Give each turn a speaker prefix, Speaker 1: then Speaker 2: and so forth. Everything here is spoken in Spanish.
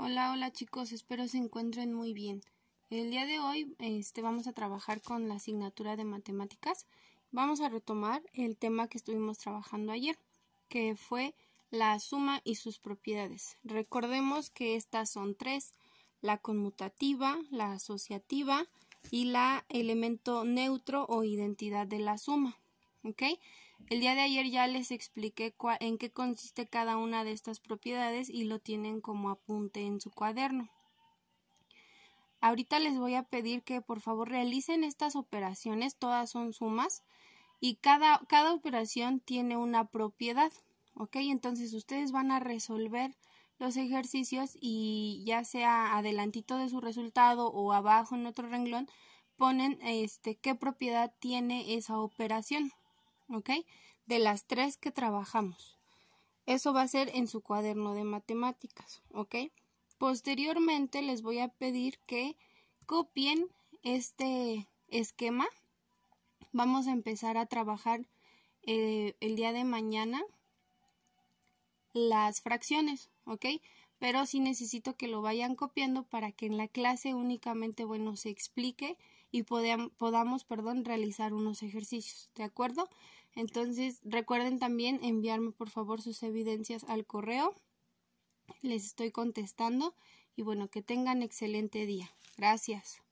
Speaker 1: Hola, hola chicos, espero se encuentren muy bien. El día de hoy este, vamos a trabajar con la asignatura de matemáticas. Vamos a retomar el tema que estuvimos trabajando ayer, que fue la suma y sus propiedades. Recordemos que estas son tres, la conmutativa, la asociativa y la elemento neutro o identidad de la suma. ¿Ok? El día de ayer ya les expliqué en qué consiste cada una de estas propiedades y lo tienen como apunte en su cuaderno. Ahorita les voy a pedir que por favor realicen estas operaciones, todas son sumas y cada, operación tiene una propiedad, ¿ok? Entonces ustedes van a resolver los ejercicios y ya sea adelantito de su resultado o abajo en otro renglón ponen este qué propiedad tiene esa operación. ¿ok? De las tres que trabajamos. Eso va a ser en su cuaderno de matemáticas, ¿ok? Posteriormente les voy a pedir que copien este esquema. Vamos a empezar a trabajar eh, el día de mañana las fracciones, ¿ok? Pero sí necesito que lo vayan copiando para que en la clase únicamente, bueno, se explique y podamos perdón, realizar unos ejercicios, ¿de acuerdo? Entonces, recuerden también enviarme por favor sus evidencias al correo. Les estoy contestando y bueno, que tengan excelente día. Gracias.